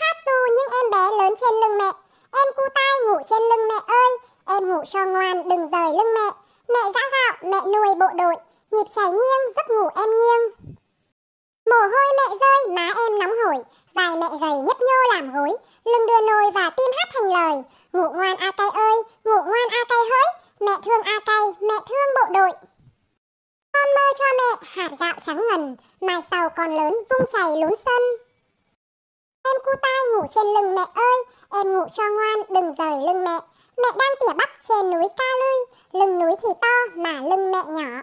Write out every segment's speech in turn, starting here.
hát ru những em bé lớn trên lưng mẹ. Em cu tai ngủ trên lưng mẹ ơi, em ngủ cho ngoan đừng rời lưng mẹ. Mẹ giã gạo, mẹ nuôi bộ đội, nhịp chảy nghiêng, giấc ngủ em nghiêng. Mồ hôi mẹ rơi, má em nóng hổi, dài mẹ gầy trên lưng mẹ ơi, em ngủ cho ngoan, đừng rời lưng mẹ. Mẹ đang tỉa bắp trên núi Ca Lươi, lưng núi thì to mà lưng mẹ nhỏ.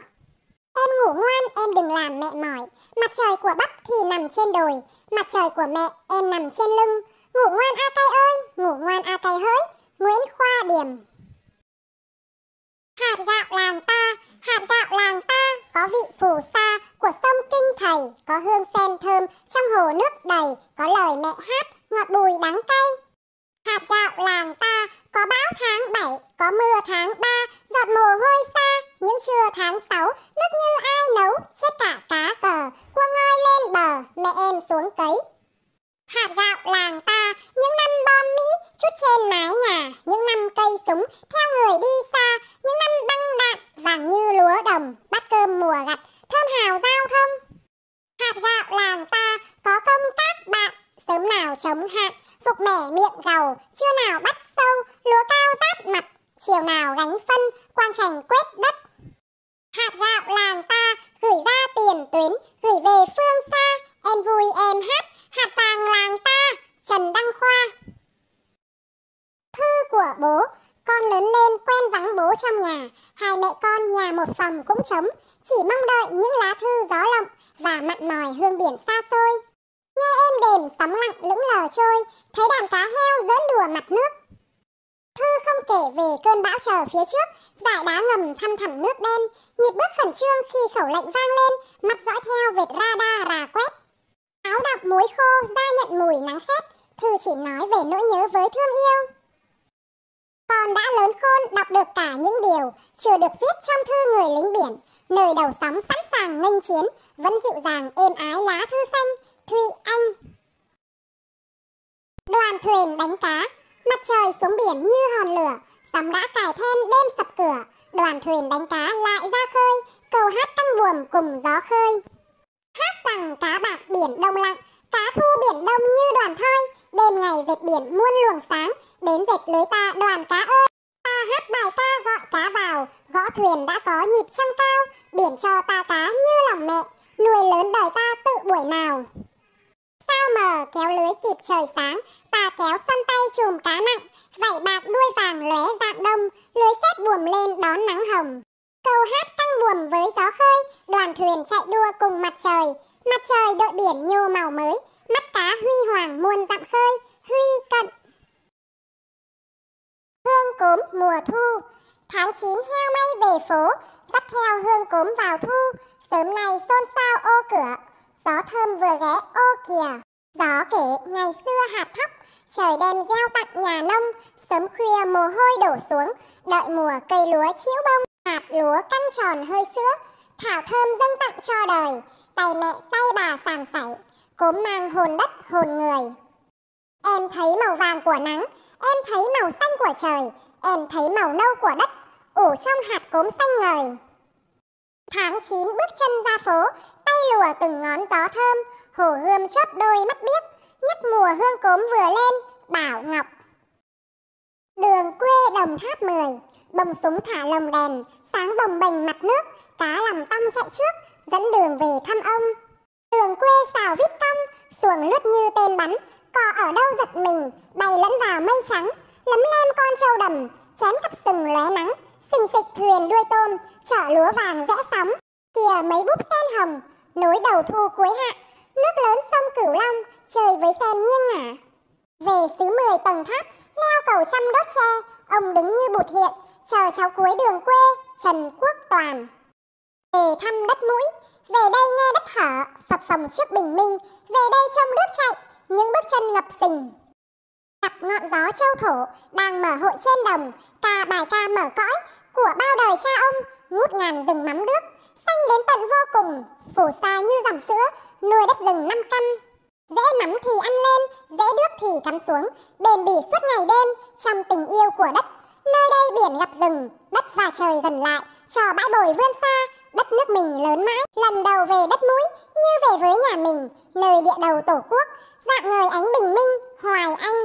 Em ngủ ngoan, em đừng làm mẹ mỏi, mặt trời của bắp thì nằm trên đồi, mặt trời của mẹ em nằm trên lưng. Ngủ ngoan A Cay ơi, ngủ ngoan A Cay hỡi, Nguyễn Khoa Điểm. Hạt gạo làng ta, hạt gạo làng ta, có vị phù sa của sông Kinh Thầy có hương sen thơm trong hồ nước đầy, có lời mẹ hát ngọt bùi đắng cay. Hạt gạo làng ta có bão tháng 7, có mưa tháng 3, giọt mồ hôi xa, những trưa tháng 6, nước như ai nấu, chết cả cá cờ, quăng ngơi lên bờ, mẹ em xuống cấy. Hạt gạo làng ta, những năm bom Mỹ, chút trên mái nhà, nào chống hạn, phục mẻ miệng gầu, chưa nào bắt sâu, lúa cao giáp mặt, chiều nào gánh phân, quan trành quét đất. Hạt gạo làng ta gửi ra tiền tuyến, gửi về phương xa, em vui em hát, hạt vàng làng ta, Trần Đăng Khoa. Thư của bố, con lớn lên quen vắng bố trong nhà, hai mẹ con nhà một phòng cũng trống, chỉ mong đợi những lá thư gió lộng và mặn mòi hương biển xa xôi. Nghe êm đềm sóng lặng lững lờ trôi, thấy đàn cá heo dỡn đùa mặt nước. Thư không kể về cơn bão chờ phía trước, dải đá ngầm thăm thẳm nước đen, nhịp bước khẩn trương khi khẩu lệnh vang lên, mặt dõi theo vệt radar rà quét. Áo đọc muối khô, da nhận mùi nắng khét, Thư chỉ nói về nỗi nhớ với thương yêu. Con đã lớn khôn, đọc được cả những điều chưa được viết trong thư người lính biển, nơi đầu sóng sẵn sàng nghênh chiến, vẫn dịu dàng êm ái lá thư xanh, Thụy Anh. Đoàn thuyền đánh cá, mặt trời xuống biển như hòn lửa, sóng đã cài thêm đêm sập cửa, đoàn thuyền đánh cá lại ra khơi, cầu hát căng buồm cùng gió khơi. Hát rằng cá bạc biển đông lặng, cá thu biển đông như đoàn thoi, đêm ngày dệt biển muôn luồng sáng, đến dệt lưới ta đoàn cá ơi. Ta hát bài ca gọi cá vào, gõ thuyền đã có nhịp trăng cao, biển cho ta cá như lòng mẹ, nuôi lớn đời ta tự buổi nào sao mờ kéo lưới kịp trời sáng, ta kéo xoăn tay chùm cá nặng, vảy bạc đuôi vàng lóe dạng đông, lưới xếp buồm lên đón nắng hồng. Câu hát căng buồm với gió khơi, đoàn thuyền chạy đua cùng mặt trời. Mặt trời đội biển nhô màu mới, mắt cá huy hoàng muôn dặm khơi, huy cận. Hương cốm mùa thu, tháng 9 heo may về phố, dắt theo hương cốm vào thu, sớm nay xôn xao ô cửa gió thơm vừa ghé ô kìa. Gió kể ngày xưa hạt thóc, trời đêm gieo tặng nhà nông, sớm khuya mồ hôi đổ xuống, đợi mùa cây lúa chiếu bông, hạt lúa căng tròn hơi sữa, thảo thơm dâng tặng cho đời, tay mẹ tay bà sàng sảy, cốm mang hồn đất hồn người. Em thấy màu vàng của nắng, em thấy màu xanh của trời, em thấy màu nâu của đất, ủ trong hạt cốm xanh ngời. Tháng 9 bước chân ra phố, lùa từng ngón gió thơm Hồ Gươm chớp đôi mắt biếc nhất mùa hương cốm vừa lên Bảo Ngọc Đường quê đồng tháp mười Bồng súng thả lồng đèn Sáng bồng bềnh mặt nước Cá làm tông chạy trước Dẫn đường về thăm ông Đường quê xào vít cong Xuồng lướt như tên bắn Cò ở đâu giật mình Bay lẫn vào mây trắng Lấm lem con trâu đầm Chém cặp sừng lóe nắng Xình xịch thuyền đuôi tôm Chở lúa vàng rẽ sóng Kìa mấy búp sen hồng núi đầu thu cuối hạ, nước lớn sông Cửu Long, trời với sen nghiêng ngả. Về xứ 10 tầng tháp, leo cầu trăm đốt tre, ông đứng như bụt hiện, chờ cháu cuối đường quê, Trần Quốc Toàn. Về thăm đất mũi, về đây nghe đất thở, phập phòng trước bình minh, về đây trông nước chạy, những bước chân ngập xình Gặp ngọn gió châu thổ, đang mở hội trên đồng, ca bài ca mở cõi, của bao đời cha ông, ngút ngàn rừng mắm nước, xanh đến tận vô cùng, phủ xa như dòng sữa, nuôi đất rừng năm căn. Dễ nắm thì ăn lên, dễ đước thì cắm xuống, bền bỉ suốt ngày đêm trong tình yêu của đất. Nơi đây biển gặp rừng, đất và trời gần lại, trò bãi bồi vươn xa, đất nước mình lớn mãi. Lần đầu về đất mũi, như về với nhà mình, nơi địa đầu tổ quốc, dạng người ánh bình minh, hoài anh.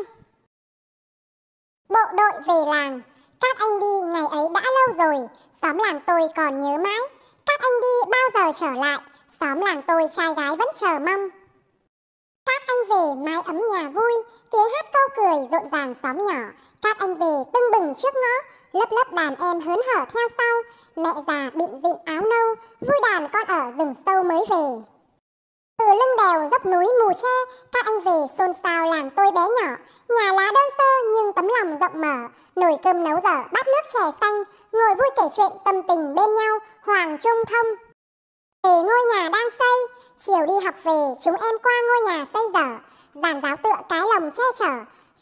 Bộ đội về làng, các anh đi ngày ấy đã lâu rồi, xóm làng tôi còn nhớ mãi. Các anh đi bao giờ trở lại, xóm làng tôi trai gái vẫn chờ mong. Các anh về mái ấm nhà vui, tiếng hát câu cười rộn ràng xóm nhỏ. Các anh về tưng bừng trước ngõ, lớp lớp đàn em hớn hở theo sau. Mẹ già bịn dịn áo nâu, vui đàn con ở rừng sâu mới về. Từ lưng đèo dốc núi mù che, các anh về xôn xao làng tôi bé nhỏ. Nhà lá đơn sơ nhưng tấm lòng rộng mở, nồi cơm nấu dở bát nước chè xanh, ngồi vui kể chuyện tâm tình bên nhau, hoàng trung thông. Về ngôi nhà đang xây, chiều đi học về chúng em qua ngôi nhà xây dở, giàn giáo tựa cái lồng che chở,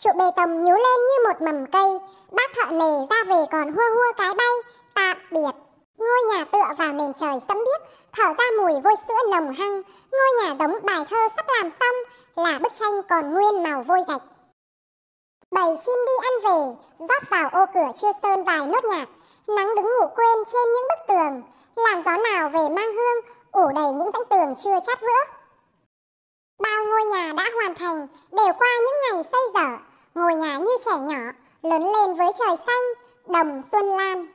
trụ bê tông nhú lên như một mầm cây, bác thợ nề ra về còn hua hua cái bay, tạm biệt. Ngôi nhà tựa vào nền trời sẫm biếc, thở ra mùi vôi sữa nồng hăng. Ngôi nhà đống bài thơ sắp làm xong, là bức tranh còn nguyên màu vôi gạch. Bầy chim đi ăn về, rót vào ô cửa chưa sơn vài nốt nhạc. Nắng đứng ngủ quên trên những bức tường, làn gió nào về mang hương, ủ đầy những rãnh tường chưa chát vữa. Bao ngôi nhà đã hoàn thành, đều qua những ngày xây dở. Ngôi nhà như trẻ nhỏ, lớn lên với trời xanh, đồng xuân lan.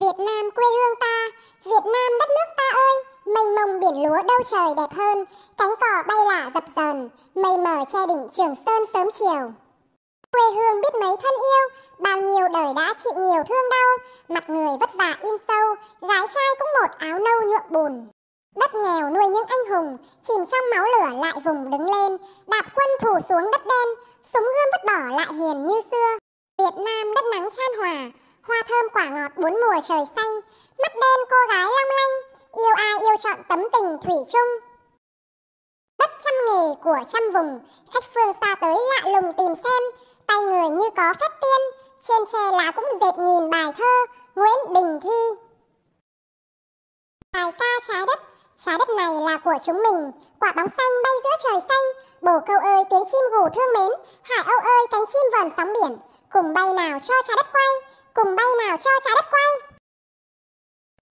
Việt Nam quê hương ta, Việt Nam đất nước ta ơi, mây mông biển lúa đâu trời đẹp hơn, cánh cỏ bay lạ dập dờn, mây mờ che đỉnh Trường Sơn sớm chiều. Quê hương biết mấy thân yêu, bao nhiêu đời đã chịu nhiều thương đau, mặt người vất vả in sâu, gái trai cũng một áo nâu nhuộm bùn. Đất nghèo nuôi những anh hùng, chìm trong máu lửa lại vùng đứng lên, đạp quân thủ xuống đất đen, súng gươm vứt bỏ lại hiền như xưa. Việt Nam đất nắng chan hòa, hoa thơm quả ngọt bốn mùa trời xanh, mắt đen cô gái long lanh, yêu ai yêu chọn tấm tình thủy chung. Đất trăm nghề của trăm vùng, khách phương xa tới lạ lùng tìm xem, tay người như có phép tiên, trên tre lá cũng dệt nghìn bài thơ, Nguyễn Bình Thi. Bài ca trái đất, trái đất này là của chúng mình, quả bóng xanh bay giữa trời xanh, bồ câu ơi tiếng chim gù thương mến, hải âu ơi cánh chim vờn sóng biển, cùng bay nào cho trái đất quay, cùng bay nào cho trái đất quay.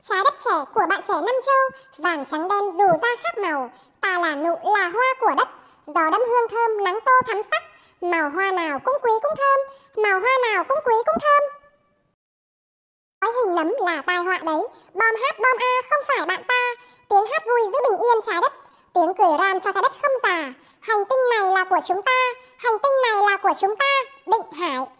Trái đất trẻ của bạn trẻ nam châu, vàng trắng đen dù ra khác màu, ta là nụ là hoa của đất, gió đâm hương thơm nắng tô thắm sắc, màu hoa nào cũng quý cũng thơm, màu hoa nào cũng quý cũng thơm. Nói hình nấm là tai họa đấy, bom hát bom A không phải bạn ta, tiếng hát vui giữ bình yên trái đất, tiếng cười ram cho trái đất không già, hành tinh này là của chúng ta, hành tinh này là của chúng ta, định hải.